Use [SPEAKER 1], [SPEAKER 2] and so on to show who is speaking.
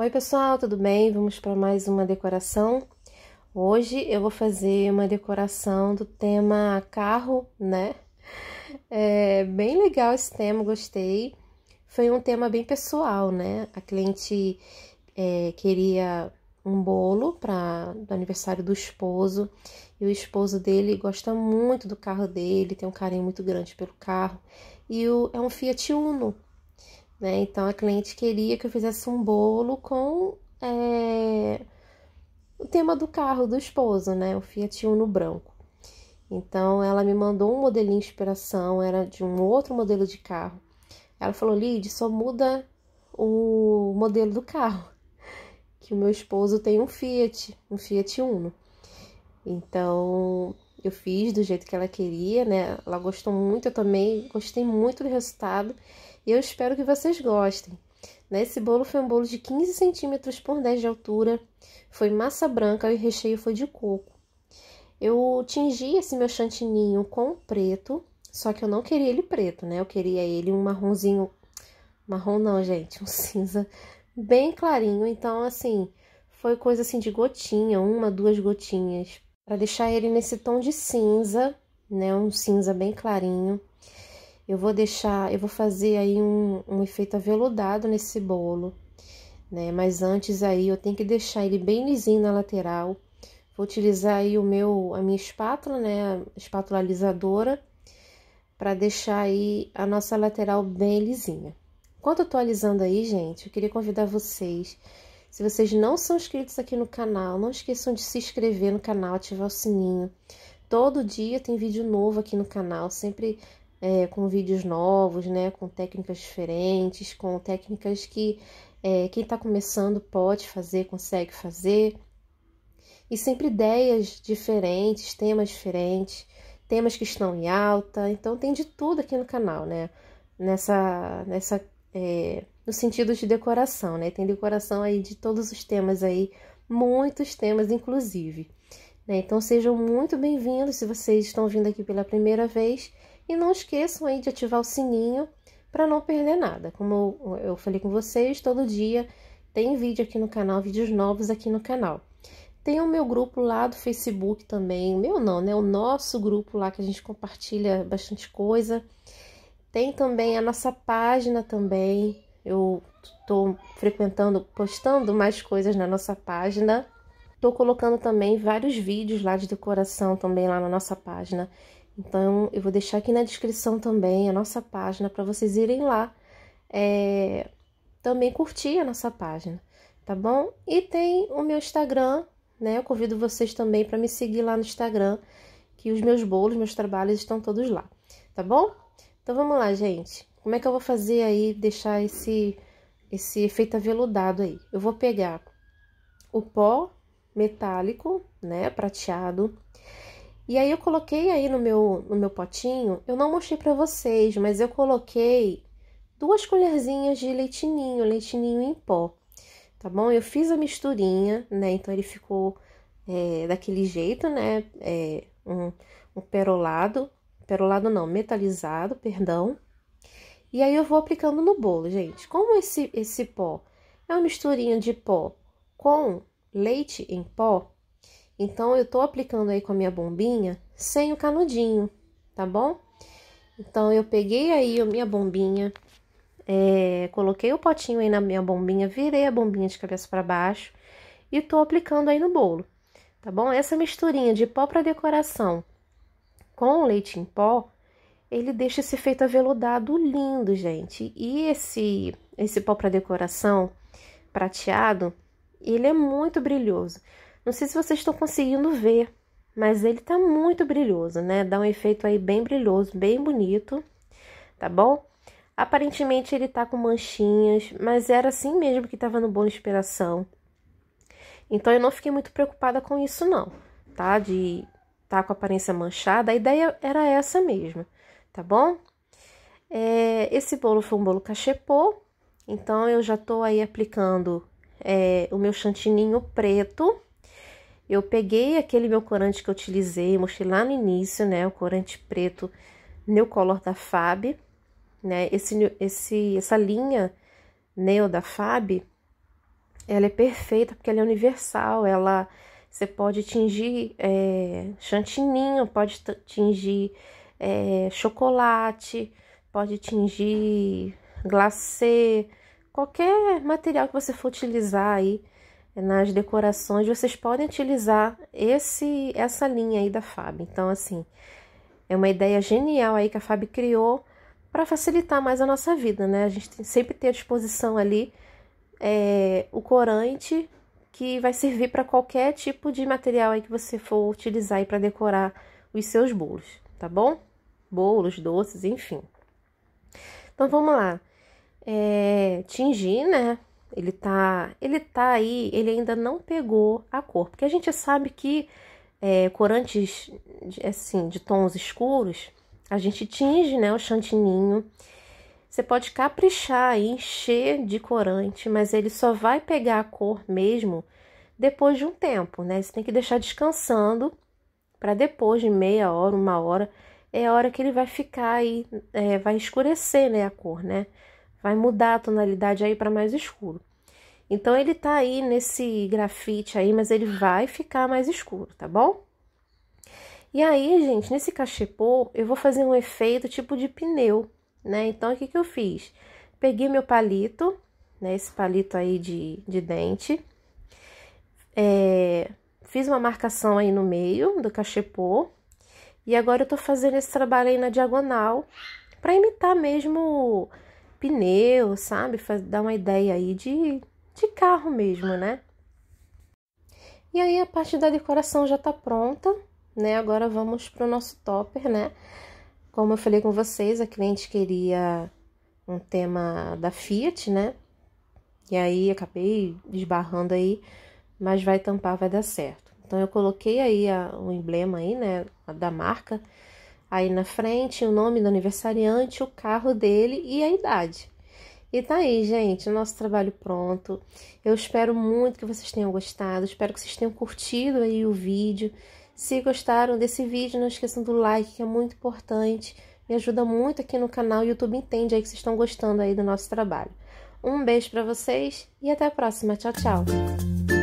[SPEAKER 1] Oi, pessoal, tudo bem? Vamos para mais uma decoração. Hoje eu vou fazer uma decoração do tema carro, né? É bem legal esse tema, gostei. Foi um tema bem pessoal, né? A cliente é, queria um bolo para do aniversário do esposo e o esposo dele gosta muito do carro dele, tem um carinho muito grande pelo carro e o, é um Fiat Uno. Né? Então a cliente queria que eu fizesse um bolo com é, o tema do carro do esposo, né? O Fiat Uno branco. Então ela me mandou um modelinho de inspiração, era de um outro modelo de carro. Ela falou: Lid, só muda o modelo do carro. Que o meu esposo tem um Fiat, um Fiat Uno. Então eu fiz do jeito que ela queria, né? Ela gostou muito, eu também gostei muito do resultado eu espero que vocês gostem. Né? Esse bolo foi um bolo de 15 centímetros por 10 de altura, foi massa branca e o recheio foi de coco. Eu tingi esse meu chantininho com preto, só que eu não queria ele preto, né? Eu queria ele um marronzinho, marrom não, gente, um cinza bem clarinho. Então, assim, foi coisa assim de gotinha, uma, duas gotinhas, para deixar ele nesse tom de cinza, né? Um cinza bem clarinho. Eu vou deixar, eu vou fazer aí um, um efeito aveludado nesse bolo, né? Mas antes aí eu tenho que deixar ele bem lisinho na lateral. Vou utilizar aí o meu, a minha espátula, né? A espátula alisadora, para deixar aí a nossa lateral bem lisinha. Enquanto eu tô alisando aí, gente, eu queria convidar vocês se vocês não são inscritos aqui no canal, não esqueçam de se inscrever no canal, ativar o sininho. Todo dia tem vídeo novo aqui no canal, sempre é, com vídeos novos, né? Com técnicas diferentes, com técnicas que é, quem está começando pode fazer, consegue fazer. E sempre ideias diferentes, temas diferentes, temas que estão em alta. Então tem de tudo aqui no canal, né? Nessa, nessa é, no sentido de decoração, né? Tem decoração aí de todos os temas aí, muitos temas inclusive. Né? Então sejam muito bem-vindos se vocês estão vindo aqui pela primeira vez. E não esqueçam aí de ativar o sininho para não perder nada. Como eu, falei com vocês, todo dia tem vídeo aqui no canal, vídeos novos aqui no canal. Tem o meu grupo lá do Facebook também, meu não, né? O nosso grupo lá que a gente compartilha bastante coisa. Tem também a nossa página também. Eu tô frequentando, postando mais coisas na nossa página. Tô colocando também vários vídeos lá de decoração também lá na nossa página. Então, eu vou deixar aqui na descrição também a nossa página para vocês irem lá é, também curtir a nossa página, tá bom? E tem o meu Instagram, né? Eu convido vocês também para me seguir lá no Instagram, que os meus bolos, meus trabalhos estão todos lá, tá bom? Então vamos lá, gente. Como é que eu vou fazer aí deixar esse esse efeito aveludado aí? Eu vou pegar o pó metálico, né, prateado. E aí eu coloquei aí no meu, no meu potinho, eu não mostrei para vocês, mas eu coloquei duas colherzinhas de leitinho, leitinho em pó, tá bom? Eu fiz a misturinha, né? Então ele ficou é, daquele jeito, né? É, um, um perolado, perolado não, metalizado, perdão. E aí eu vou aplicando no bolo, gente. Como esse, esse pó é uma misturinha de pó com leite em pó, então, eu tô aplicando aí com a minha bombinha sem o canudinho, tá bom? Então, eu peguei aí a minha bombinha, é, coloquei o potinho aí na minha bombinha, virei a bombinha de cabeça para baixo e tô aplicando aí no bolo, tá bom? Essa misturinha de pó para decoração com leite em pó, ele deixa esse efeito aveludado lindo, gente. E esse esse pó para decoração prateado, ele é muito brilhoso. Não sei se vocês estão conseguindo ver, mas ele tá muito brilhoso, né? Dá um efeito aí bem brilhoso, bem bonito, tá bom? Aparentemente ele tá com manchinhas, mas era assim mesmo que tava no bolo de inspiração. Então eu não fiquei muito preocupada com isso não, tá? De tá com aparência manchada, a ideia era essa mesma, tá bom? É, esse bolo foi um bolo cachepô, então eu já tô aí aplicando é, o meu chantininho preto, eu peguei aquele meu corante que eu utilizei, mostrei lá no início, né? O corante preto color da Fab, né? Esse, esse, essa linha Neo da Fab, ela é perfeita porque ela é universal, ela... Você pode tingir é, chantininho, pode tingir é, chocolate, pode tingir glacê, qualquer material que você for utilizar aí é, nas decorações, vocês podem utilizar esse essa linha aí da Fab. Então, assim, é uma ideia genial aí que a Fab criou para facilitar mais a nossa vida, né? A gente tem, sempre tem à disposição ali é, o corante que vai servir para qualquer tipo de material aí que você for utilizar aí para decorar os seus bolos, tá bom? Bolos, doces, enfim. Então, vamos lá. É, tingir, né? Ele tá, ele tá aí, ele ainda não pegou a cor, porque a gente sabe que é, corantes assim de tons escuros, a gente tinge, né, o chantininho. Você pode caprichar e encher de corante, mas ele só vai pegar a cor mesmo depois de um tempo, né? Você tem que deixar descansando para depois de meia hora, uma hora, é a hora que ele vai ficar aí, é, vai escurecer, né, a cor, né? vai mudar a tonalidade aí para mais escuro. Então ele tá aí nesse grafite aí, mas ele vai ficar mais escuro, tá bom? E aí, gente, nesse cachepô, eu vou fazer um efeito tipo de pneu, né? Então, o que que eu fiz? Peguei meu palito, né, esse palito aí de, de dente, é, fiz uma marcação aí no meio do cachepô, e agora eu tô fazendo esse trabalho aí na diagonal, para imitar mesmo pneu, sabe? Dar uma ideia aí de, de carro mesmo, né? E aí a parte da decoração já tá pronta, né? Agora vamos pro nosso topper, né? Como eu falei com vocês, a cliente queria um tema da Fiat, né? E aí acabei esbarrando aí, mas vai tampar, vai dar certo. Então eu coloquei aí o emblema aí, né, da marca Aí na frente, o nome do aniversariante, o carro dele e a idade. E tá aí, gente, o nosso trabalho pronto. Eu espero muito que vocês tenham gostado, espero que vocês tenham curtido aí o vídeo. Se gostaram desse vídeo, não esqueçam do like, que é muito importante. Me ajuda muito aqui no canal, o YouTube entende aí que vocês estão gostando aí do nosso trabalho. Um beijo para vocês e até a próxima. Tchau, tchau.